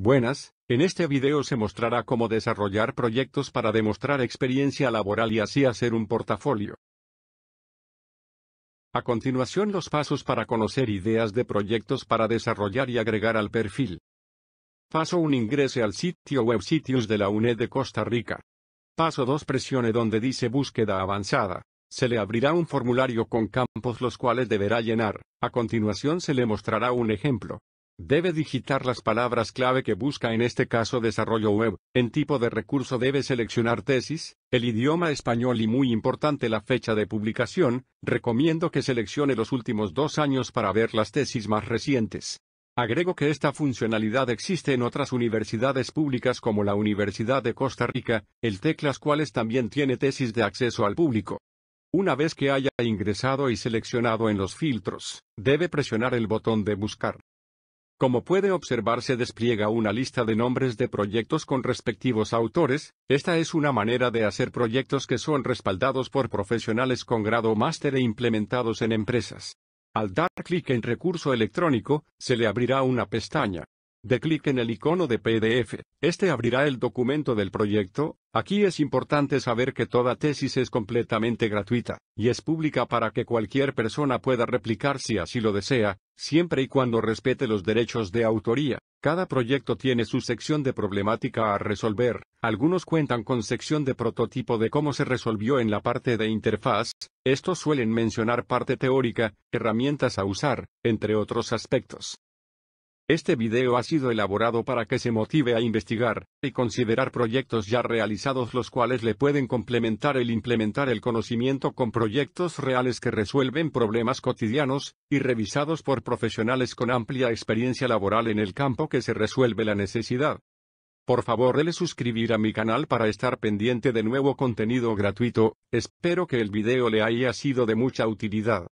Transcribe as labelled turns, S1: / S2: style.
S1: Buenas, en este video se mostrará cómo desarrollar proyectos para demostrar experiencia laboral y así hacer un portafolio. A continuación los pasos para conocer ideas de proyectos para desarrollar y agregar al perfil. Paso 1 ingrese al sitio web Sitios de la UNED de Costa Rica. Paso 2 presione donde dice búsqueda avanzada. Se le abrirá un formulario con campos los cuales deberá llenar. A continuación se le mostrará un ejemplo. Debe digitar las palabras clave que busca en este caso desarrollo web. En tipo de recurso debe seleccionar tesis, el idioma español y muy importante la fecha de publicación. Recomiendo que seleccione los últimos dos años para ver las tesis más recientes. Agrego que esta funcionalidad existe en otras universidades públicas como la Universidad de Costa Rica, el TEC las cuales también tiene tesis de acceso al público. Una vez que haya ingresado y seleccionado en los filtros, debe presionar el botón de buscar. Como puede observarse despliega una lista de nombres de proyectos con respectivos autores, esta es una manera de hacer proyectos que son respaldados por profesionales con grado máster e implementados en empresas. Al dar clic en recurso electrónico, se le abrirá una pestaña. De clic en el icono de PDF, este abrirá el documento del proyecto, aquí es importante saber que toda tesis es completamente gratuita, y es pública para que cualquier persona pueda replicar si así lo desea, siempre y cuando respete los derechos de autoría. Cada proyecto tiene su sección de problemática a resolver, algunos cuentan con sección de prototipo de cómo se resolvió en la parte de interfaz, estos suelen mencionar parte teórica, herramientas a usar, entre otros aspectos. Este video ha sido elaborado para que se motive a investigar y considerar proyectos ya realizados los cuales le pueden complementar el implementar el conocimiento con proyectos reales que resuelven problemas cotidianos y revisados por profesionales con amplia experiencia laboral en el campo que se resuelve la necesidad. Por favor, dele suscribir a mi canal para estar pendiente de nuevo contenido gratuito. Espero que el video le haya sido de mucha utilidad.